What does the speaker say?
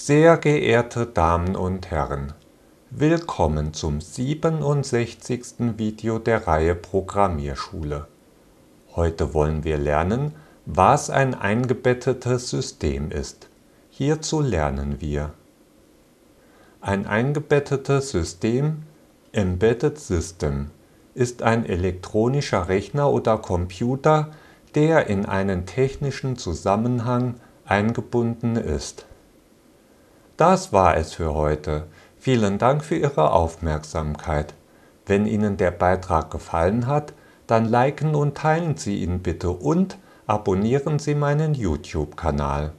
Sehr geehrte Damen und Herren, willkommen zum 67. Video der Reihe Programmierschule. Heute wollen wir lernen, was ein eingebettetes System ist. Hierzu lernen wir Ein eingebettetes System, Embedded System, ist ein elektronischer Rechner oder Computer, der in einen technischen Zusammenhang eingebunden ist das war es für heute. Vielen Dank für Ihre Aufmerksamkeit. Wenn Ihnen der Beitrag gefallen hat, dann liken und teilen Sie ihn bitte und abonnieren Sie meinen YouTube-Kanal.